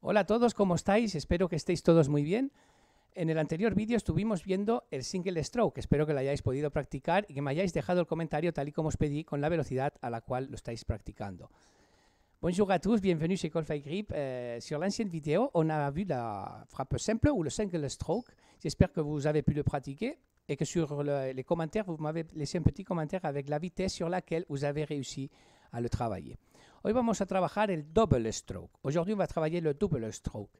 Hola a todos, ¿cómo estáis? Espero que estéis todos muy bien. En el anterior vídeo estuvimos viendo el single stroke, espero que lo hayáis podido practicar y que me hayáis dejado el comentario tal y como os pedí con la velocidad a la cual lo estáis practicando. Bonjour à tous, bienvenue chez Colfai Grip. Euh, sur l'ancienne vidéo, on a vu la frappe simple ou le single stroke. J'espère que vous avez pu le pratiquer et que sur les commentaires, vous m'avez laissé un petit commentaire avec la vitesse sur laquelle vous avez réussi à le travailler. Hoy vamos a trabajar el double stroke. Aujourd'hui, vamos a trabajar el double stroke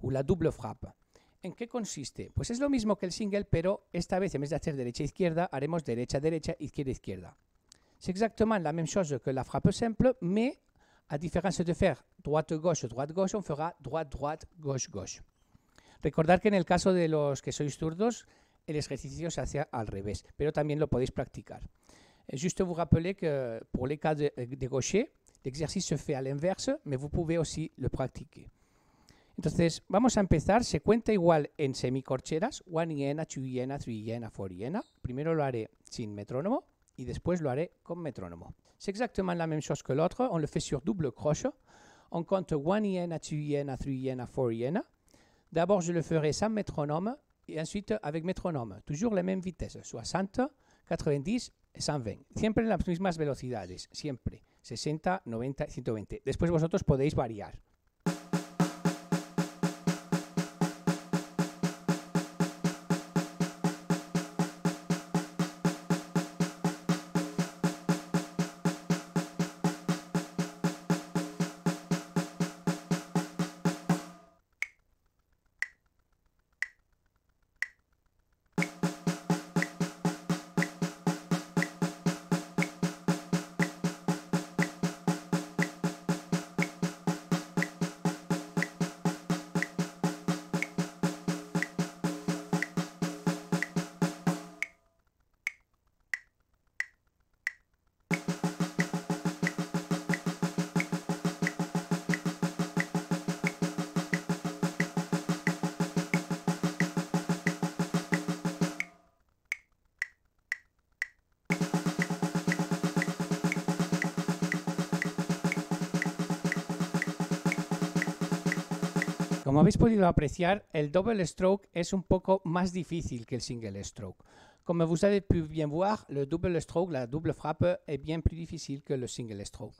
o la double frappe. ¿En qué consiste? Pues es lo mismo que el single, pero esta vez en vez de hacer derecha-izquierda, e haremos derecha-derecha, izquierda-izquierda. Es exactamente la misma cosa que la frappe simple, pero a diferencia de hacer droite-gauche, droite-gauche, on fera droite-droite, gauche-gauche. Recordad que en el caso de los que sois zurdos, el ejercicio se hace al revés, pero también lo podéis practicar. Eh, juste vous rappeler que pour les cas de, de gaucher, L'exercice se fait à l'inverse, mais vous pouvez aussi le pratiquer. Entonces, vamos a empezar. Se cuenta igual en semicorcheras, one yen, two yen, three yen, four hiena. Primero lo haré sin metrónomo y después lo haré con metrónomo. C'est exactement la même chose que l'autre. On le fait sur double croche. On compte one yen, two yen, three yen, four yen. D'abord, je le ferai sans métronome et ensuite avec métronome. Toujours la même vitesse, 60, 90 et 120. Siempre en las mismas velocidades, siempre. 60, 90 y 120. Después vosotros podéis variar. Como habéis podido apreciar, el double stroke es un poco más difícil que el single stroke. Como vous avez pu bien voir, le double stroke, la double frappe, es bien plus difficile que le single stroke.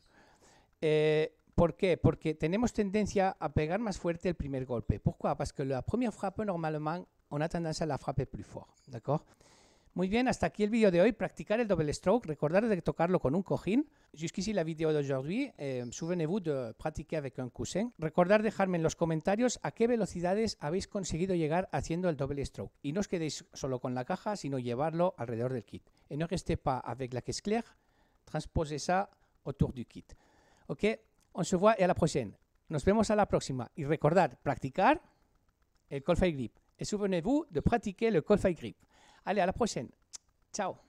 Eh, ¿Por qué? Porque tenemos tendencia a pegar más fuerte el primer golpe. ¿Por qué? Porque la première frappe, normalement, on a tendance à la frapper plus fort. D'accord muy bien, hasta aquí el vídeo de hoy. Practicar el double stroke, recordar de tocarlo con un cojín. Jusqu'ici la vidéo de hoy. Souvenez-vous de pratiquer avec un coussin. Recordar dejarme en los comentarios a qué velocidades habéis conseguido llegar haciendo el double stroke. Y no os quedéis solo con la caja, sino llevarlo alrededor del kit. Et ne restez pas avec la caisse claire, transposez ça autour du kit. Ok, on se voit à la prochaine. Nos vemos a la próxima. Y recordar, practicar el fire grip. Et souvenez-vous de pratiquer le fire grip. Allez, à la prochaine. Ciao